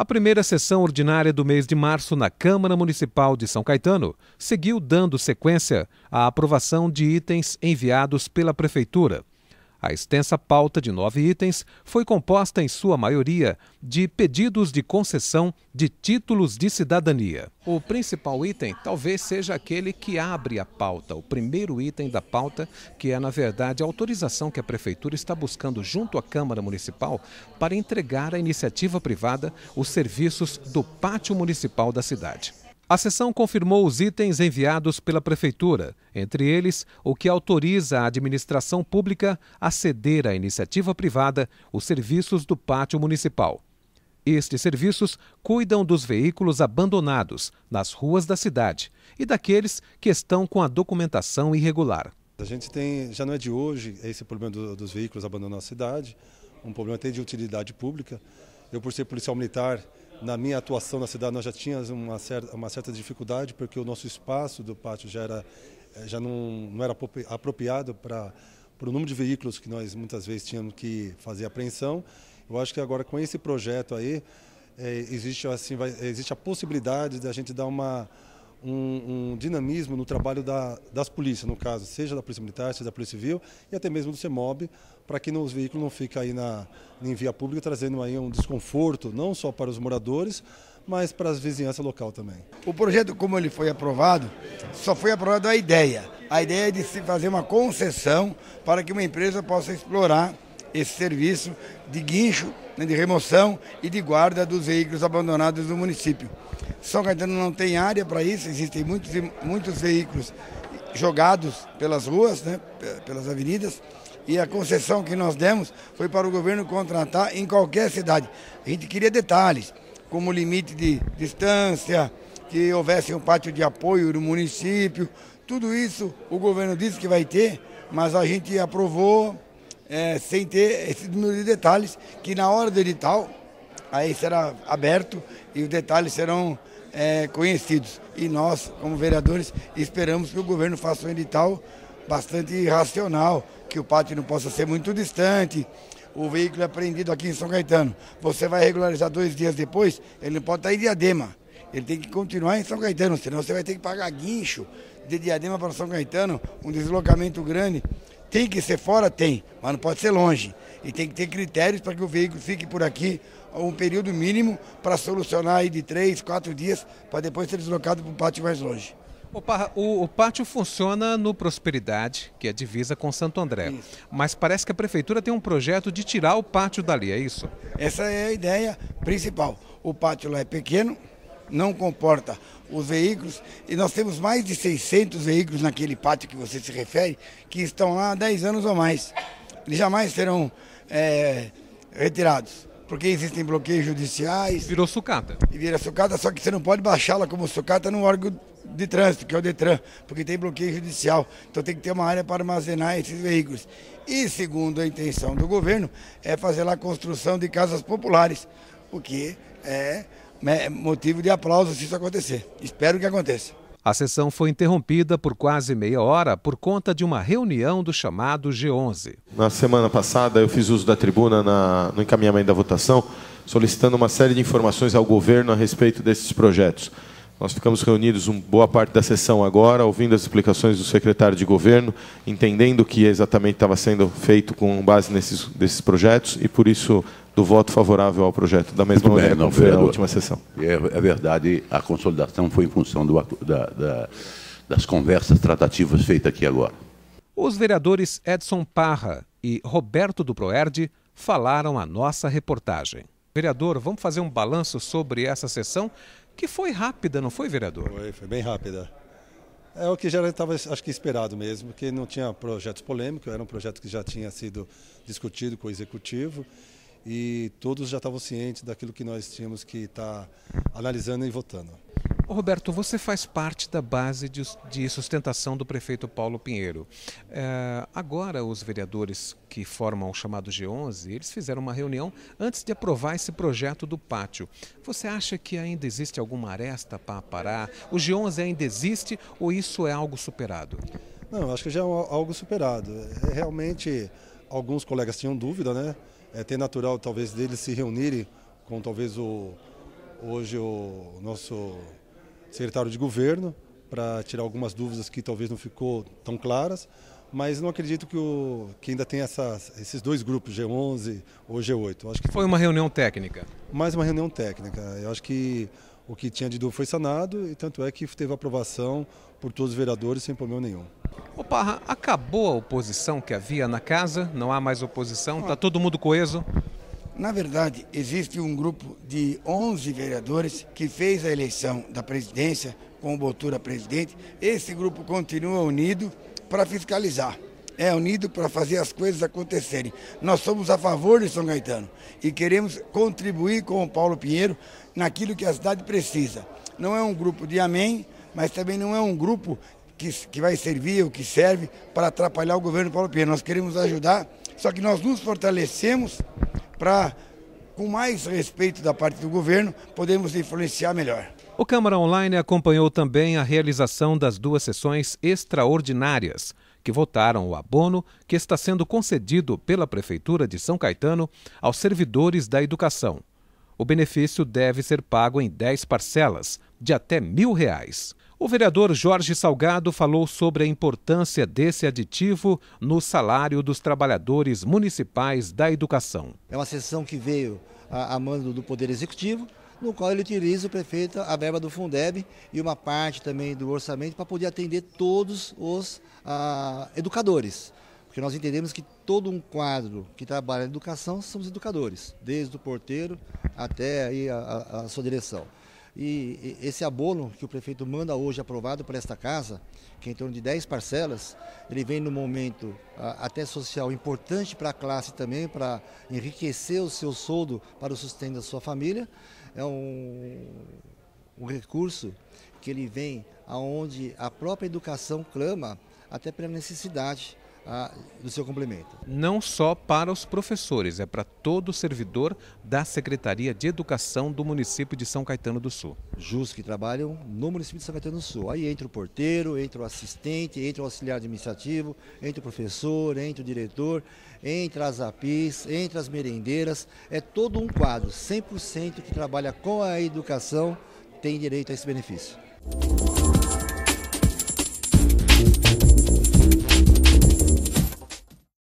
A primeira sessão ordinária do mês de março na Câmara Municipal de São Caetano seguiu dando sequência à aprovação de itens enviados pela Prefeitura. A extensa pauta de nove itens foi composta, em sua maioria, de pedidos de concessão de títulos de cidadania. O principal item talvez seja aquele que abre a pauta, o primeiro item da pauta, que é, na verdade, a autorização que a Prefeitura está buscando junto à Câmara Municipal para entregar à iniciativa privada os serviços do pátio municipal da cidade. A sessão confirmou os itens enviados pela Prefeitura, entre eles o que autoriza a administração pública a ceder à iniciativa privada os serviços do pátio municipal. Estes serviços cuidam dos veículos abandonados nas ruas da cidade e daqueles que estão com a documentação irregular. A gente tem, já não é de hoje, é esse problema do, dos veículos abandonados na cidade, um problema até de utilidade pública. Eu, por ser policial militar, na minha atuação na cidade, nós já tínhamos uma certa, uma certa dificuldade, porque o nosso espaço do pátio já, era, eh, já não, não era apropriado para para o número de veículos que nós muitas vezes tínhamos que fazer apreensão. Eu acho que agora com esse projeto aí é, existe assim vai, existe a possibilidade da gente dar uma um, um dinamismo no trabalho da, das polícias, no caso, seja da Polícia Militar, seja da Polícia Civil e até mesmo do CEMOB, para que os veículos não fiquem aí na, em via pública, trazendo aí um desconforto, não só para os moradores, mas para as vizinhanças local também. O projeto, como ele foi aprovado, só foi aprovado a ideia. A ideia é de se fazer uma concessão para que uma empresa possa explorar esse serviço de guincho, né, de remoção e de guarda dos veículos abandonados do município. São Caetano não tem área para isso, existem muitos, muitos veículos jogados pelas ruas, né, pelas avenidas, e a concessão que nós demos foi para o governo contratar em qualquer cidade. A gente queria detalhes, como limite de distância, que houvesse um pátio de apoio do município, tudo isso o governo disse que vai ter, mas a gente aprovou é, sem ter esse número de detalhes, que na hora do edital aí será aberto e os detalhes serão é, conhecidos. E nós, como vereadores, esperamos que o governo faça um edital bastante racional, que o pátio não possa ser muito distante. O veículo é apreendido aqui em São Caetano. Você vai regularizar dois dias depois, ele não pode estar em diadema. Ele tem que continuar em São Caetano, senão você vai ter que pagar guincho de diadema para São Caetano, um deslocamento grande. Tem que ser fora? Tem, mas não pode ser longe. E tem que ter critérios para que o veículo fique por aqui um período mínimo para solucionar aí de três, quatro dias, para depois ser deslocado para um pátio mais longe. O, o, o, pátio funciona no Prosperidade, que é divisa com Santo André. Isso. Mas parece que a prefeitura tem um projeto de tirar o pátio dali, é isso? Essa é a ideia principal. O pátio lá é pequeno, não comporta os veículos. E nós temos mais de 600 veículos naquele pátio que você se refere, que estão lá há 10 anos ou mais. Eles jamais serão é, retirados, porque existem bloqueios judiciais. Virou sucata. E vira sucata, só que você não pode baixá-la como sucata no órgão de trânsito, que é o Detran, porque tem bloqueio judicial. Então tem que ter uma área para armazenar esses veículos. E segundo a intenção do governo, é fazer lá a construção de casas populares, o que é é, é motivo de aplauso se isso acontecer. Espero que aconteça. A sessão foi interrompida por quase meia hora por conta de uma reunião do chamado G11. Na semana passada, eu fiz uso da tribuna na, no encaminhamento da votação, solicitando uma série de informações ao governo a respeito desses projetos. Nós ficamos reunidos uma boa parte da sessão agora, ouvindo as explicações do secretário de governo, entendendo o que exatamente estava sendo feito com base nesses, desses projetos e, por isso, do voto favorável ao projeto, da mesma Muito maneira bem, não, foi na última sessão. É, é, verdade, a consolidação foi em função do, da, da, das conversas tratativas feitas aqui agora. Os vereadores Edson Parra e Roberto do Proerd falaram à nossa reportagem. Vereador, vamos fazer um balanço sobre essa sessão que foi rápida, não foi, vereador? Foi, foi bem rápida. É o que já estava, acho que, esperado mesmo, que não tinha projetos polêmicos, era um projeto que já tinha sido discutido com o executivo e todos já estavam cientes daquilo que nós tínhamos que estar tá analisando e votando. Roberto, você faz parte da base de, sustentação do prefeito Paulo Pinheiro. É, agora, os vereadores que formam o chamado G11, eles fizeram uma reunião antes de aprovar esse projeto do pátio. Você acha que ainda existe alguma aresta para parar? O G11 ainda existe ou isso é algo superado? Não, acho que já é algo superado. É, realmente, alguns colegas tinham dúvida, né? É até natural, talvez, deles se reunirem com talvez o hoje o nosso secretário de governo para tirar algumas dúvidas que talvez não ficou tão claras, mas não acredito que, o, que ainda tem essas, esses dois grupos, G11 ou G8. Acho que foi uma reunião técnica. Mais uma reunião técnica. Eu acho que o que tinha de dúvida foi sanado e tanto é que teve aprovação por todos os vereadores sem problema nenhum. Opa, Parra, acabou a oposição que havia na casa? Não há mais oposição? Está ah. todo mundo coeso? Na verdade, existe um grupo de 11 vereadores que fez a eleição da presidência com o Botura presidente. Esse grupo continua unido para fiscalizar. É unido para fazer as coisas acontecerem. Nós somos a favor de São Gaetano e queremos contribuir com o Paulo Pinheiro naquilo que a cidade precisa. Não é um grupo de amém, mas também não é um grupo que, que vai servir ou que serve para atrapalhar o governo Paulo Pinheiro. Nós queremos ajudar, só que nós nos fortalecemos para, com mais respeito da parte do governo, podermos influenciar melhor. O Câmara Online acompanhou também a realização das duas sessões extraordinárias que votaram o abono que está sendo concedido pela Prefeitura de São Caetano aos servidores da educação. O benefício deve ser pago em 10 parcelas, de até mil reais. O vereador Jorge Salgado falou sobre a importância desse aditivo no salário dos trabalhadores municipais da educação. É uma sessão que veio a, a mando do Poder Executivo, no qual ele utiliza o prefeito a verba do Fundeb e uma parte também do orçamento para poder atender todos os a, ah, educadores. Porque nós entendemos que todo um quadro que trabalha na educação são os educadores, desde o porteiro até a, a sua direção. E esse abolo que o prefeito manda hoje aprovado para esta casa, que é em torno de 10 parcelas, ele vem no momento até social importante para a classe também, para enriquecer o seu soldo para o sustento da sua família. É um, um recurso que ele vem aonde a própria educação clama até pela necessidade do seu complemento. Não só para os professores, é para todo servidor da Secretaria de Educação do município de São Caetano do Sul. Justos que trabalham no município de São Caetano do Sul. Aí entra o porteiro, entra o assistente, entra o auxiliar administrativo, entra o professor, entra o diretor, entra as APIs, entra as merendeiras. É todo um quadro, 100% que trabalha com a educação tem direito a esse benefício.